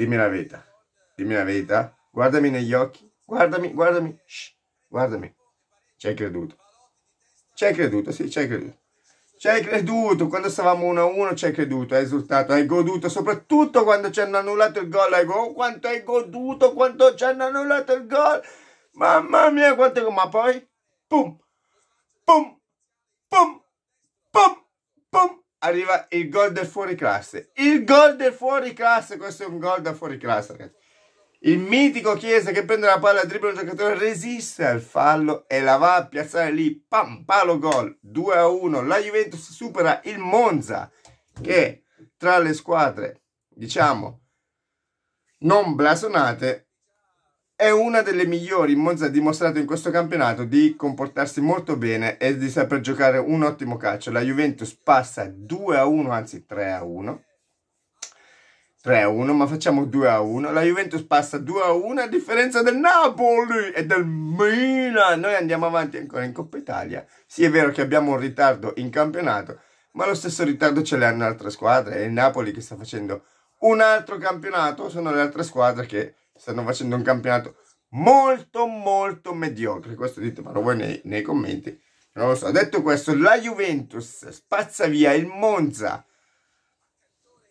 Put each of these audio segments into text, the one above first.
Dimmi la verità, dimmi la verità, guardami negli occhi, guardami, guardami, shh, guardami. Ci hai creduto. Ci hai creduto, sì, ci hai creduto. Ci hai creduto, quando stavamo 1-1 ci hai creduto, hai esultato, hai goduto, soprattutto quando ci hanno annullato il gol, hai goduto, quanto hai goduto, quanto ci hanno annullato il gol. Mamma mia, quanto... Ma poi, pum, pum, pum, arriva il gol del fuori classe. Il gol del fuori classe, questo è un gol da fuoriclasse, ragazzi. Il mitico Chiesa che prende la palla, dribbla un giocatore, resiste al fallo e la va a piazzare lì. Pam, palo gol, 2 a 1. La Juventus supera il Monza che tra le squadre, diciamo, non blasonate è una delle migliori. Monza ha dimostrato in questo campionato di comportarsi molto bene e di saper giocare un ottimo calcio. La Juventus passa 2 a 1, anzi 3 a 1. 3 a 1, ma facciamo 2 a 1. La Juventus passa 2 a 1 a differenza del Napoli e del Milan. Noi andiamo avanti ancora in Coppa Italia. Sì, è vero che abbiamo un ritardo in campionato, ma lo stesso ritardo ce l'hanno altre squadre. È il Napoli che sta facendo un altro campionato, sono le altre squadre che stanno facendo un campionato molto molto mediocre. Questo ditemelo voi nei, nei commenti. Non lo so. Detto questo, la Juventus spazza via il Monza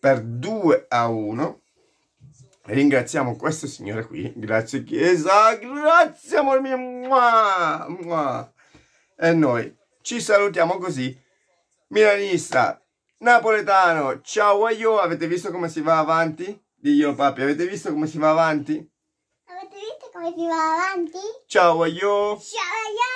per 2 a 1. Ringraziamo questo signore qui. Grazie Chiesa, grazie amore mio. Mua, mua. E noi ci salutiamo così. Milanista, napoletano, ciao a io. Avete visto come si va avanti? Diglielo papi, avete visto come si va avanti? Avete visto come si va avanti? Ciao, io! Ciao, io!